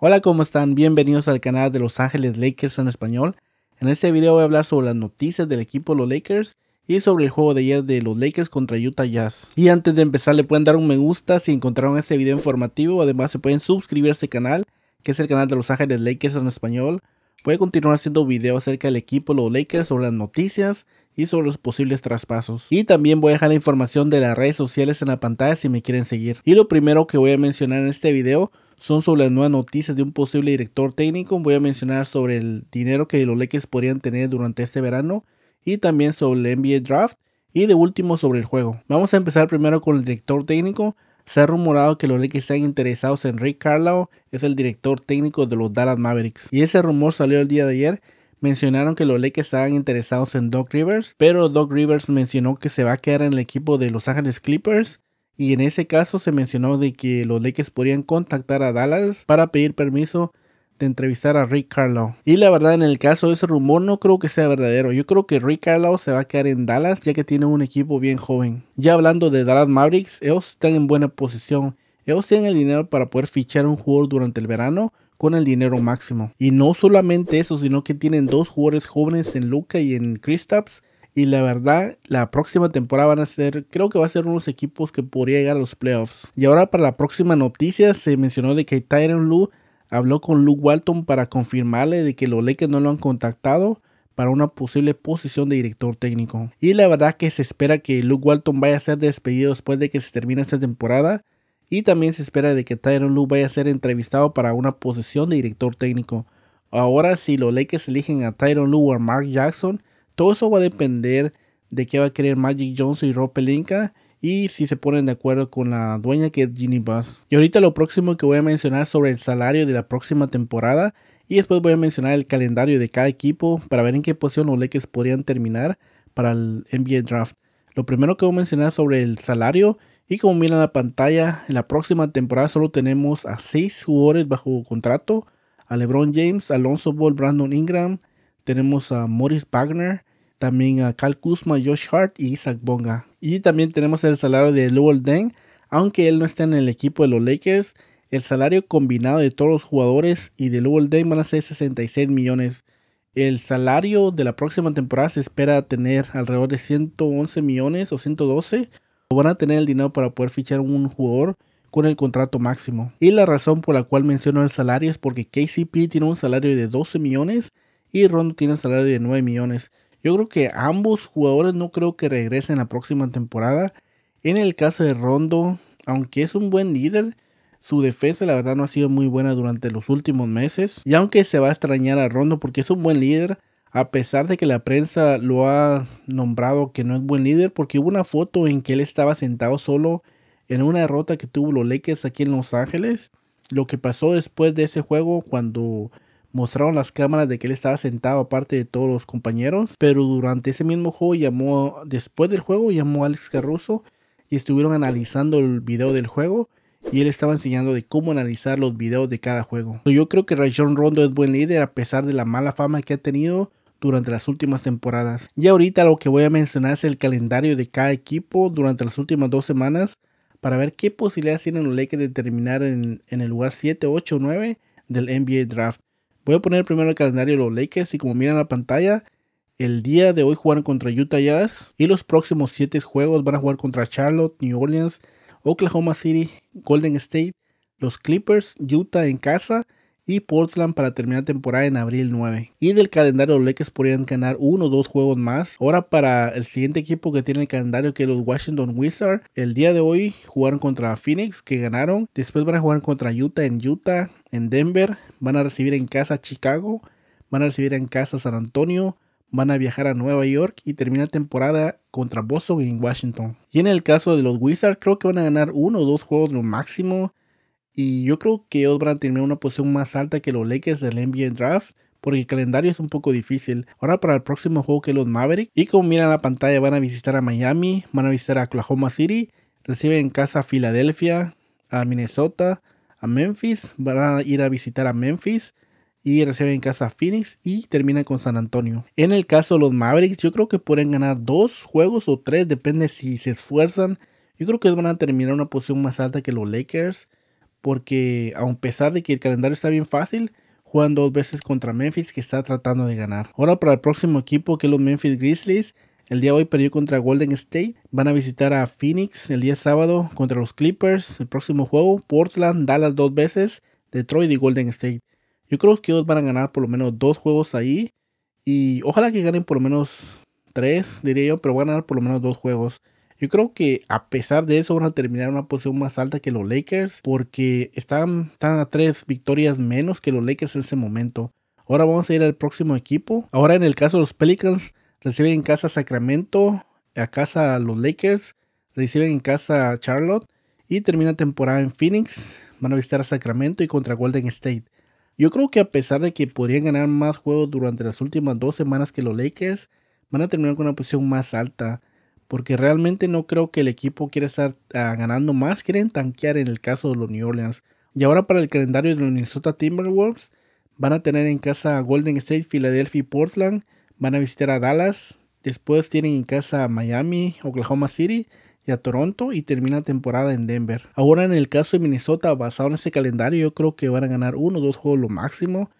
Hola, ¿cómo están? Bienvenidos al canal de Los Ángeles Lakers en español. En este video voy a hablar sobre las noticias del equipo los Lakers y sobre el juego de ayer de los Lakers contra Utah Jazz. Y antes de empezar le pueden dar un me gusta si encontraron este video informativo, además se pueden suscribir a este canal, que es el canal de Los Ángeles Lakers en español. Voy a continuar haciendo videos acerca del equipo los Lakers, sobre las noticias y sobre los posibles traspasos. Y también voy a dejar la información de las redes sociales en la pantalla si me quieren seguir. Y lo primero que voy a mencionar en este video son sobre las nuevas noticias de un posible director técnico. Voy a mencionar sobre el dinero que los Lakers podrían tener durante este verano y también sobre el NBA Draft y de último sobre el juego. Vamos a empezar primero con el director técnico. Se ha rumorado que los Lakers están interesados en Rick Carlisle, es el director técnico de los Dallas Mavericks. Y ese rumor salió el día de ayer. Mencionaron que los Lakers estaban interesados en Doc Rivers, pero Doc Rivers mencionó que se va a quedar en el equipo de Los Ángeles Clippers y en ese caso se mencionó de que los Lakers podrían contactar a Dallas para pedir permiso de entrevistar a Rick Carlisle. Y la verdad, en el caso de ese rumor, no creo que sea verdadero. Yo creo que Rick Carlisle se va a quedar en Dallas, ya que tiene un equipo bien joven. Ya hablando de Dallas Mavericks, ellos están en buena posición. Ellos tienen el dinero para poder fichar un jugador durante el verano con el dinero máximo. Y no solamente eso, sino que tienen dos jugadores jóvenes en Luca y en Kristaps y la verdad, la próxima temporada van a ser, creo que va a ser unos equipos que podría llegar a los playoffs. Y ahora para la próxima noticia se mencionó de que Tyron Lue habló con Luke Walton para confirmarle de que los Lakers no lo han contactado para una posible posición de director técnico. Y la verdad que se espera que Luke Walton vaya a ser despedido después de que se termine esta temporada. Y también se espera de que Tyron Lue vaya a ser entrevistado para una posición de director técnico. Ahora si los Lakers eligen a Tyron Lue o a Mark Jackson, todo eso va a depender de qué va a querer Magic Johnson y Rob Pelinka y si se ponen de acuerdo con la dueña que es Ginny Buzz. Y ahorita lo próximo que voy a mencionar sobre el salario de la próxima temporada y después voy a mencionar el calendario de cada equipo para ver en qué posición los Lakers podrían terminar para el NBA Draft. Lo primero que voy a mencionar sobre el salario y como en la pantalla, en la próxima temporada solo tenemos a 6 jugadores bajo contrato, a LeBron James, Alonso Ball, Brandon Ingram, tenemos a Morris Wagner, también a Cal Kuzma, Josh Hart y Isaac Bonga. Y también tenemos el salario de Lowell Deng, aunque él no esté en el equipo de los Lakers. El salario combinado de todos los jugadores y de Lowell Deng van a ser 66 millones. El salario de la próxima temporada se espera tener alrededor de 111 millones o 112. van a tener el dinero para poder fichar un jugador con el contrato máximo. Y la razón por la cual menciono el salario es porque KCP tiene un salario de 12 millones y Rondo tiene un salario de 9 millones. Yo creo que ambos jugadores no creo que regresen la próxima temporada. En el caso de Rondo, aunque es un buen líder, su defensa la verdad no ha sido muy buena durante los últimos meses. Y aunque se va a extrañar a Rondo porque es un buen líder, a pesar de que la prensa lo ha nombrado que no es buen líder, porque hubo una foto en que él estaba sentado solo en una derrota que tuvo los Lakers aquí en Los Ángeles. Lo que pasó después de ese juego cuando mostraron las cámaras de que él estaba sentado aparte de todos los compañeros, pero durante ese mismo juego llamó, después del juego llamó a Alex Caruso y estuvieron analizando el video del juego y él estaba enseñando de cómo analizar los videos de cada juego. Yo creo que Rajon Rondo es buen líder a pesar de la mala fama que ha tenido durante las últimas temporadas. Y ahorita lo que voy a mencionar es el calendario de cada equipo durante las últimas dos semanas para ver qué posibilidades tienen los Lakers de terminar en, en el lugar 7, 8 o 9 del NBA Draft. Voy a poner primero el calendario de los Lakers y como miran la pantalla, el día de hoy jugaron contra Utah Jazz y los próximos 7 juegos van a jugar contra Charlotte, New Orleans, Oklahoma City, Golden State, los Clippers, Utah en casa y Portland para terminar temporada en abril 9. Y del calendario los Lakers podrían ganar uno o dos juegos más. Ahora para el siguiente equipo que tiene el calendario que es los Washington Wizards. El día de hoy jugaron contra Phoenix que ganaron. Después van a jugar contra Utah en Utah en Denver, van a recibir en casa Chicago, van a recibir en casa San Antonio, van a viajar a Nueva York y termina temporada contra Boston en Washington. Y en el caso de los Wizards, creo que van a ganar uno o dos juegos lo máximo. Y yo creo que ellos van a tener una posición más alta que los Lakers del NBA Draft. Porque el calendario es un poco difícil. Ahora para el próximo juego que es los Mavericks. Y como miran la pantalla van a visitar a Miami. Van a visitar a Oklahoma City. Reciben en casa a Filadelfia. A Minnesota a Memphis, van a ir a visitar a Memphis y reciben en casa a Phoenix y terminan con San Antonio. En el caso de los Mavericks, yo creo que pueden ganar dos juegos o tres, depende si se esfuerzan. Yo creo que van a terminar una posición más alta que los Lakers, porque a pesar de que el calendario está bien fácil, juegan dos veces contra Memphis que está tratando de ganar. Ahora para el próximo equipo que es los Memphis Grizzlies, el día hoy perdió contra Golden State. Van a visitar a Phoenix el día sábado contra los Clippers. El próximo juego, Portland, Dallas dos veces, Detroit y Golden State. Yo creo que ellos van a ganar por lo menos dos juegos ahí. Y ojalá que ganen por lo menos tres, diría yo, pero van a ganar por lo menos dos juegos. Yo creo que a pesar de eso van a terminar en una posición más alta que los Lakers porque están, están a tres victorias menos que los Lakers en ese momento. Ahora vamos a ir al próximo equipo. Ahora en el caso de los Pelicans Reciben en casa Sacramento, a casa a los Lakers, reciben en casa a Charlotte y termina temporada en Phoenix. Van a visitar a Sacramento y contra Golden State. Yo creo que a pesar de que podrían ganar más juegos durante las últimas dos semanas que los Lakers, van a terminar con una posición más alta. Porque realmente no creo que el equipo quiera estar ah, ganando más. Quieren tanquear en el caso de los New Orleans. Y ahora para el calendario de los Minnesota Timberwolves, van a tener en casa a Golden State, Philadelphia y Portland. Van a visitar a Dallas. Después tienen en casa a Miami, Oklahoma City y a Toronto y termina la temporada en Denver. Ahora en el caso de Minnesota, basado en ese calendario, yo creo que van a ganar uno o dos juegos lo máximo.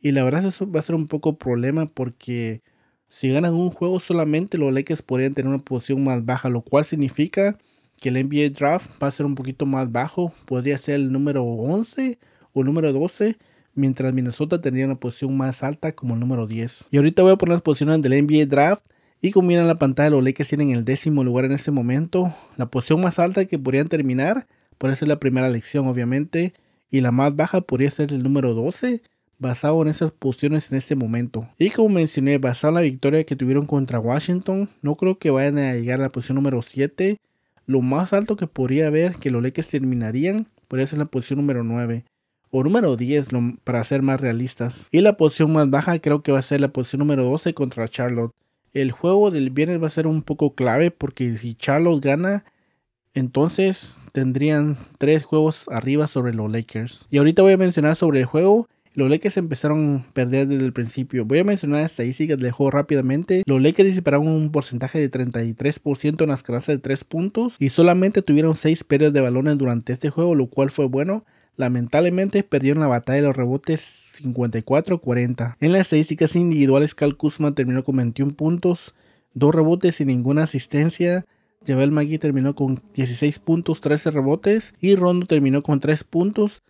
Y la verdad eso va a ser un poco problema porque si ganan un juego solamente los Lakers podrían tener una posición más baja, lo cual significa que el NBA Draft va a ser un poquito más bajo, podría ser el número 11 o el número 12 mientras Minnesota tendría una posición más alta como el número 10. Y ahorita voy a poner las posiciones del NBA Draft. Y como miran la pantalla, los Lakers tienen el décimo lugar en este momento. La posición más alta que podrían terminar podría ser la primera elección, obviamente. Y la más baja podría ser el número 12, basado en esas posiciones en este momento. Y como mencioné, basado en la victoria que tuvieron contra Washington, no creo que vayan a llegar a la posición número 7. Lo más alto que podría haber que los Lakers terminarían podría ser la posición número 9 o número 10 para ser más realistas. Y la posición más baja creo que va a ser la posición número 12 contra Charlotte. El juego del viernes va a ser un poco clave porque si Charlotte gana, entonces tendrían tres juegos arriba sobre los Lakers. Y ahorita voy a mencionar sobre el juego. Los Lakers empezaron a perder desde el principio. Voy a mencionar estadísticas del juego rápidamente. Los Lakers dispararon un porcentaje de 33% en las clases de 3 puntos y solamente tuvieron 6 pérdidas de balones durante este juego, lo cual fue bueno. Lamentablemente perdieron la batalla de los rebotes 54-40. En las estadísticas individuales, Cal Kuzma terminó con 21 puntos, 2 rebotes y ninguna asistencia. Javel Magui terminó con 16 puntos, 13 rebotes y Rondo terminó con 3 puntos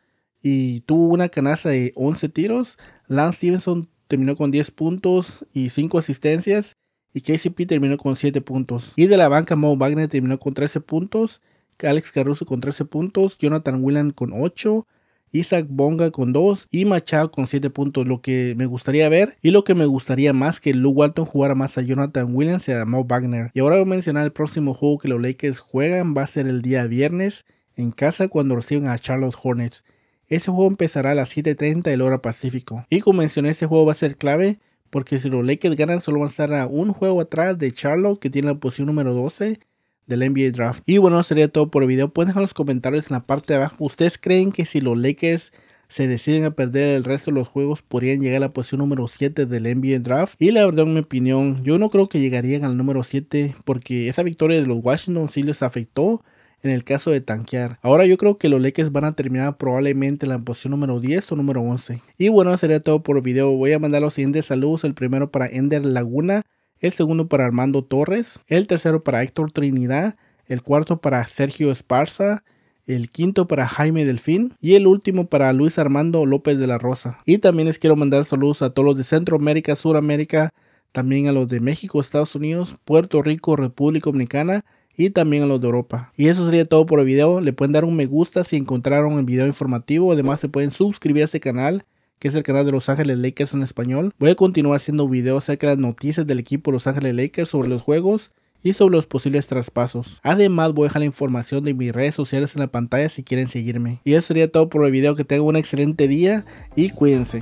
y tuvo una canasta de 11 tiros. Lance Stevenson terminó con 10 puntos y 5 asistencias y KCP terminó con 7 puntos. Y de la banca Mo Wagner terminó con 13 puntos, Alex Caruso con 13 puntos, Jonathan Willan con 8, Isaac Bonga con 2 y Machado con 7 puntos. Lo que me gustaría ver y lo que me gustaría más que Lou Walton jugara más a Jonathan Williams y a Wagner. Y ahora voy a mencionar el próximo juego que los Lakers juegan. Va a ser el día viernes en casa cuando reciben a Charlotte Hornets. Ese juego empezará a las 7.30 del hora pacífico. Y como mencioné, ese juego va a ser clave porque si los Lakers ganan solo van a estar a un juego atrás de Charlotte que tiene la posición número 12 del NBA Draft. Y bueno, sería todo por el video. Pueden dejar los comentarios en la parte de abajo. ¿Ustedes creen que si los Lakers se deciden a perder el resto de los juegos podrían llegar a la posición número 7 del NBA Draft? Y la verdad, en mi opinión, yo no creo que llegarían al número 7 porque esa victoria de los Washington sí les afectó en el caso de tanquear. Ahora yo creo que los Lakers van a terminar probablemente en la posición número 10 o número 11. Y bueno, sería todo por el video. Voy a mandar los siguientes saludos. El primero para Ender Laguna el segundo para Armando Torres, el tercero para Héctor Trinidad, el cuarto para Sergio Esparza, el quinto para Jaime Delfín y el último para Luis Armando López de la Rosa. Y también les quiero mandar saludos a todos los de Centroamérica, Suramérica, también a los de México, Estados Unidos, Puerto Rico, República Dominicana y también a los de Europa. Y eso sería todo por el video. Le pueden dar un me gusta si encontraron el video informativo. Además se pueden suscribir a este canal que es el canal de Los Ángeles Lakers en español. Voy a continuar haciendo videos acerca de las noticias del equipo Los Ángeles Lakers sobre los juegos y sobre los posibles traspasos. Además voy a dejar la información de mis redes sociales en la pantalla si quieren seguirme. Y eso sería todo por el video, que tengan un excelente día y cuídense.